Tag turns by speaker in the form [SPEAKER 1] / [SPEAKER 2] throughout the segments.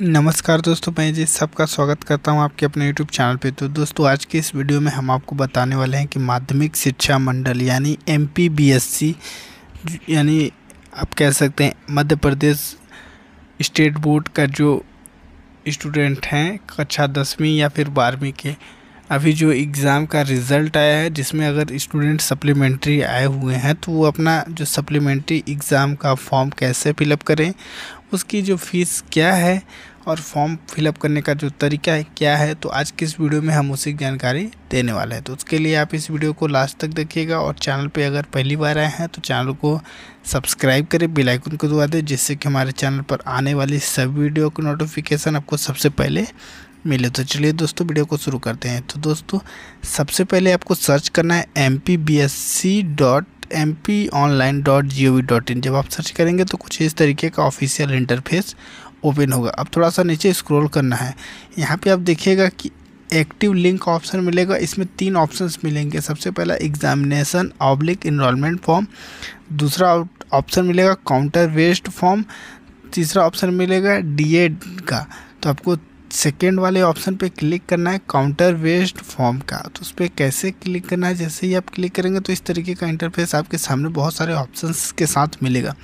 [SPEAKER 1] नमस्कार दोस्तों मैं जी सबका स्वागत करता हूं आपके अपने यूट्यूब चैनल पे तो दोस्तों आज के इस वीडियो में हम आपको बताने वाले हैं कि माध्यमिक शिक्षा मंडल यानी एम यानी आप कह सकते हैं मध्य प्रदेश स्टेट बोर्ड का जो स्टूडेंट हैं कक्षा दसवीं या फिर बारहवीं के अभी जो एग्ज़ाम का रिज़ल्ट आया है जिसमें अगर स्टूडेंट सप्लीमेंट्री आए हुए हैं तो वो अपना जो सप्लीमेंट्री एग्ज़ाम का फॉर्म कैसे फिलअप करें उसकी जो फ़ीस क्या है और फॉर्म फिलअप करने का जो तरीका है क्या है तो आज की इस वीडियो में हम उसी जानकारी देने वाले हैं तो उसके लिए आप इस वीडियो को लास्ट तक देखिएगा और चैनल पे अगर पहली बार आए हैं तो चैनल को सब्सक्राइब करें बेल आइकन को दबा दें जिससे कि हमारे चैनल पर आने वाली सब वीडियो की नोटिफिकेशन आपको सबसे पहले मिले तो चलिए दोस्तों वीडियो को शुरू करते हैं तो दोस्तों सबसे पहले आपको सर्च करना है M P B S C dot M P online dot G O V dot in जब आप सर्च करेंगे तो कुछ इस तरीके का ऑफिशियल इंटरफेस ओपन होगा अब थोड़ा सा नीचे स्क्रॉल करना है यहाँ पे आप देखिएगा कि एक्टिव लिंक ऑप्शन मिलेगा इसमें तीन ऑप्शंस मिलेंगे सबसे पहला एग्जामिनेशन ऑब्लिक इनरोलमेंट फॉर्म दूसरा ऑप्शन मिलेगा काउंटर वेस्ट फॉर्म तीसरा ऑप्शन मिलेगा डी का तो आपको सेकेंड वाले ऑप्शन पे क्लिक करना है काउंटर वेस्ट फॉर्म का तो उस पर कैसे क्लिक करना है जैसे ही आप क्लिक करेंगे तो इस तरीके का इंटरफेस आपके सामने बहुत सारे ऑप्शंस के साथ मिलेगा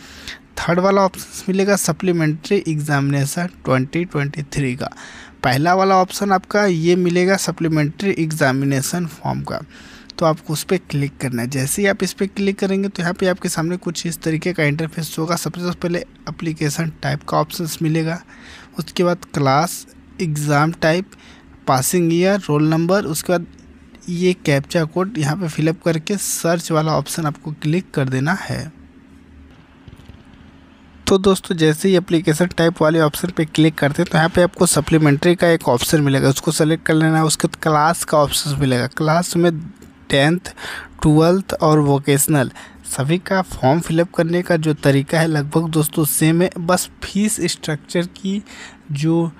[SPEAKER 1] थर्ड वाला ऑप्शन मिलेगा सप्लीमेंट्री एग्जामिनेशन 2023 का पहला वाला ऑप्शन आपका ये मिलेगा सप्लीमेंट्री एग्जामिनेशन फॉर्म का तो आपको उस पर क्लिक करना है जैसे ही आप इस पर क्लिक करेंगे तो यहाँ पे आपके सामने कुछ इस तरीके का इंटरफेस होगा सबसे पहले अप्लीकेशन टाइप का ऑप्शन मिलेगा उसके बाद class exam type passing year roll number उसके बाद ये कैप्चा कोड यहाँ पे फिलअप करके सर्च वाला ऑप्शन आपको क्लिक कर देना है तो दोस्तों जैसे ही एप्लीकेशन टाइप वाले ऑप्शन पे क्लिक करते हैं तो यहाँ पे आपको सप्लीमेंट्री का एक ऑप्शन मिलेगा उसको सेलेक्ट कर लेना है उसके बाद क्लास का ऑप्शन मिलेगा क्लास में टेंथ ट्वेल्थ और वोकेशनल सभी का फॉर्म फिलअप करने का जो तरीका है लगभग दोस्तों सेम है बस फीस स्ट्रक्चर की जो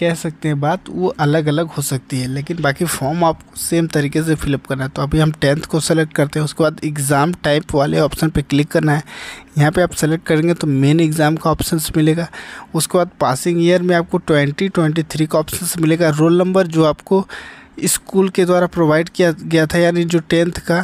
[SPEAKER 1] कह सकते हैं बात वो अलग अलग हो सकती है लेकिन बाकी फॉर्म आपको सेम तरीके से फिलअप करना है तो अभी हम टेंथ को सेलेक्ट करते हैं उसके बाद एग्ज़ाम टाइप वाले ऑप्शन पे क्लिक करना है यहाँ पे आप सेलेक्ट करेंगे तो मेन एग्ज़ाम का ऑप्शन मिलेगा उसके बाद पासिंग ईयर में आपको ट्वेंटी ट्वेंटी थ्री का ऑप्शन मिलेगा रोल नंबर जो आपको स्कूल के द्वारा प्रोवाइड किया गया था यानी जो टेंथ का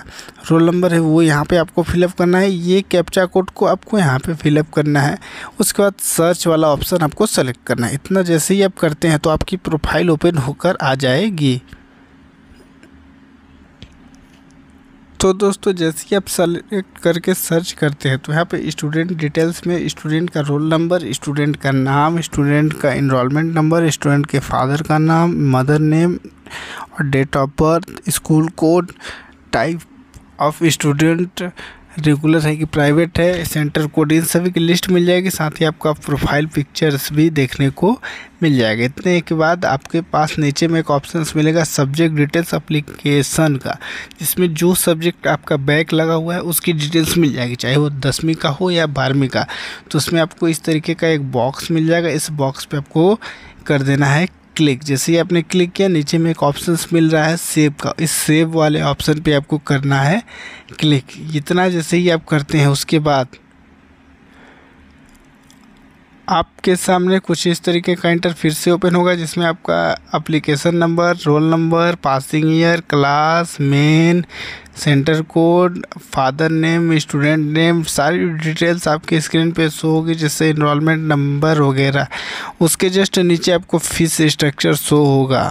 [SPEAKER 1] रोल नंबर है वो यहाँ पे आपको फिलअप करना है ये कैप्चा कोड को आपको यहाँ पे फिलअप करना है उसके बाद सर्च वाला ऑप्शन आपको सेलेक्ट करना है इतना जैसे ही आप करते हैं तो आपकी प्रोफाइल ओपन होकर आ जाएगी तो दोस्तों जैसे कि आप सेलेक्ट करके सर्च करते हैं तो यहाँ पे स्टूडेंट डिटेल्स में स्टूडेंट का रोल नंबर स्टूडेंट का नाम स्टूडेंट का इनरोलमेंट नंबर स्टूडेंट के फादर का नाम मदर नेम और date of birth school code type of student regular है कि प्राइवेट है सेंटर कोड इन सभी की लिस्ट मिल जाएगी साथ ही आपका प्रोफाइल पिक्चर्स भी देखने को मिल जाएगा इतने के बाद आपके पास नीचे में एक ऑप्शन मिलेगा सब्जेक्ट डिटेल्स अप्लीकेशन का जिसमें जो सब्जेक्ट आपका बैक लगा हुआ है उसकी डिटेल्स मिल जाएगी चाहे वो दसवीं का हो या बारहवीं का तो उसमें आपको इस तरीके का एक बॉक्स मिल जाएगा इस बॉक्स पर आपको कर देना है क्लिक जैसे ही आपने क्लिक किया नीचे में एक ऑप्शन मिल रहा है सेव का इस सेव वाले ऑप्शन पे आपको करना है क्लिक इतना जैसे ही आप करते हैं उसके बाद आपके सामने कुछ इस तरीके का इंटर फिर से ओपन होगा जिसमें आपका application number roll number passing year class main centre code father name student name सारी डिटेल्स आपके स्क्रीन पे शो होगी जैसे इनमेंट नंबर वगैरह उसके जस्ट नीचे आपको फीस स्ट्रक्चर शो होगा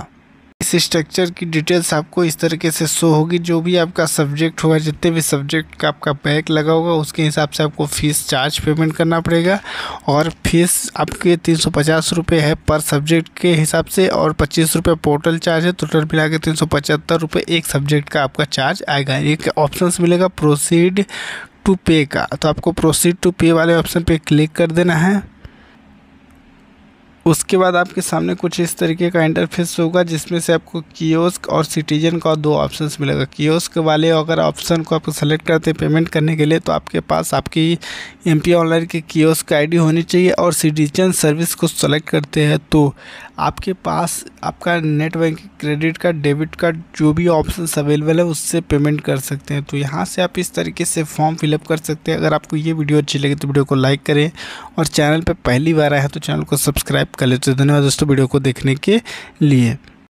[SPEAKER 1] इस स्ट्रक्चर की डिटेल्स आपको इस तरीके से शो होगी जो भी आपका सब्जेक्ट होगा जितने भी सब्जेक्ट का आपका बैग लगा होगा उसके हिसाब से आपको फ़ीस चार्ज पेमेंट करना पड़ेगा और फीस आपके तीन सौ पचास रुपये है पर सब्जेक्ट के हिसाब से और पच्चीस रुपये पोर्टल चार्ज है टोटल मिला के तीन सौ पचहत्तर रुपये एक सब्जेक्ट का आपका चार्ज आएगा एक ऑप्शन मिलेगा प्रोसीड टू पे का तो आपको प्रोसीड टू पे वाले ऑप्शन पे क्लिक कर देना है उसके बाद आपके सामने कुछ इस तरीके का इंटरफेस होगा जिसमें से आपको कियोस्क और सिटीजन का दो ऑप्शन मिलेगा कियोस्क वाले अगर ऑप्शन को आप सेलेक्ट करते हैं पेमेंट करने के लिए तो आपके पास आपकी एम ऑनलाइन के कियोस्क आईडी होनी चाहिए और सिटीजन सर्विस को सेलेक्ट करते हैं तो आपके पास आपका net banking credit card debit card जो भी ऑप्शन अवेलेबल है उससे पेमेंट कर सकते हैं तो यहाँ से आप इस तरीके से फॉर्म फिलअप कर सकते हैं अगर आपको ये वीडियो अच्छी लगे तो वीडियो को लाइक करें और चैनल पर पहली बार आए तो चैनल को सब्सक्राइब कर लेते धन्यवाद दोस्तों वीडियो को देखने के लिए